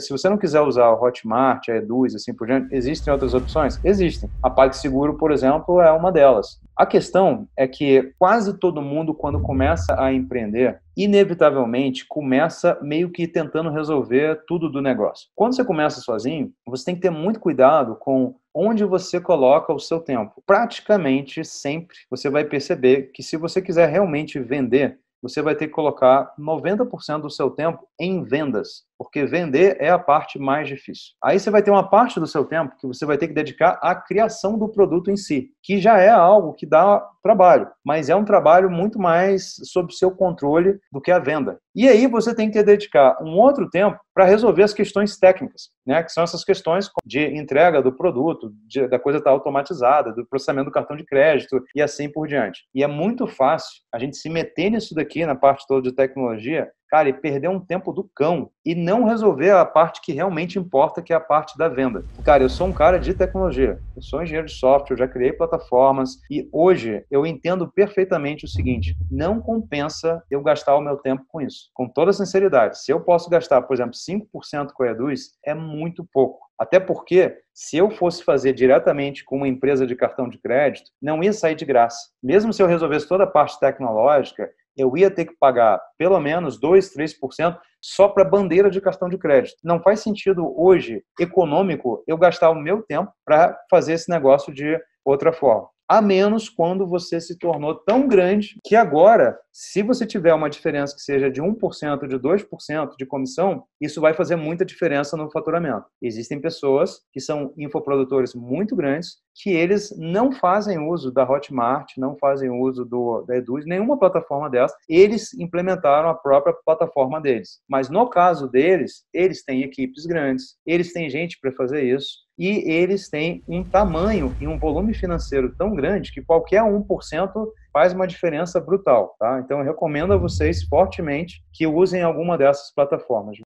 Se você não quiser usar o Hotmart, a Eduz, assim por diante, existem outras opções? Existem. A PagSeguro, por exemplo, é uma delas. A questão é que quase todo mundo, quando começa a empreender, inevitavelmente começa meio que tentando resolver tudo do negócio. Quando você começa sozinho, você tem que ter muito cuidado com onde você coloca o seu tempo. Praticamente sempre você vai perceber que se você quiser realmente vender, você vai ter que colocar 90% do seu tempo em vendas, porque vender é a parte mais difícil. Aí você vai ter uma parte do seu tempo que você vai ter que dedicar à criação do produto em si, que já é algo que dá trabalho, mas é um trabalho muito mais sob seu controle do que a venda. E aí você tem que dedicar um outro tempo para resolver as questões técnicas, né? que são essas questões de entrega do produto, de, da coisa estar tá automatizada, do processamento do cartão de crédito e assim por diante. E é muito fácil a gente se meter nisso daqui, na parte toda de tecnologia, cara, e perder um tempo do cão e não resolver a parte que realmente importa, que é a parte da venda. Cara, eu sou um cara de tecnologia, eu sou engenheiro de software, já criei plataformas e hoje eu entendo perfeitamente o seguinte: não compensa eu gastar o meu tempo com isso. Com toda sinceridade, se eu posso gastar, por exemplo, 5% com a Eduz, é muito pouco. Até porque, se eu fosse fazer diretamente com uma empresa de cartão de crédito, não ia sair de graça. Mesmo se eu resolvesse toda a parte tecnológica, eu ia ter que pagar pelo menos 2, 3% só para bandeira de cartão de crédito. Não faz sentido hoje, econômico, eu gastar o meu tempo para fazer esse negócio de outra forma a menos quando você se tornou tão grande que agora, se você tiver uma diferença que seja de 1%, de 2% de comissão, isso vai fazer muita diferença no faturamento. Existem pessoas que são infoprodutores muito grandes que eles não fazem uso da Hotmart, não fazem uso do, da Edu, nenhuma plataforma dessa. Eles implementaram a própria plataforma deles. Mas no caso deles, eles têm equipes grandes, eles têm gente para fazer isso e eles têm um tamanho e um volume financeiro tão grande que qualquer 1% faz uma diferença brutal. Tá? Então, eu recomendo a vocês fortemente que usem alguma dessas plataformas.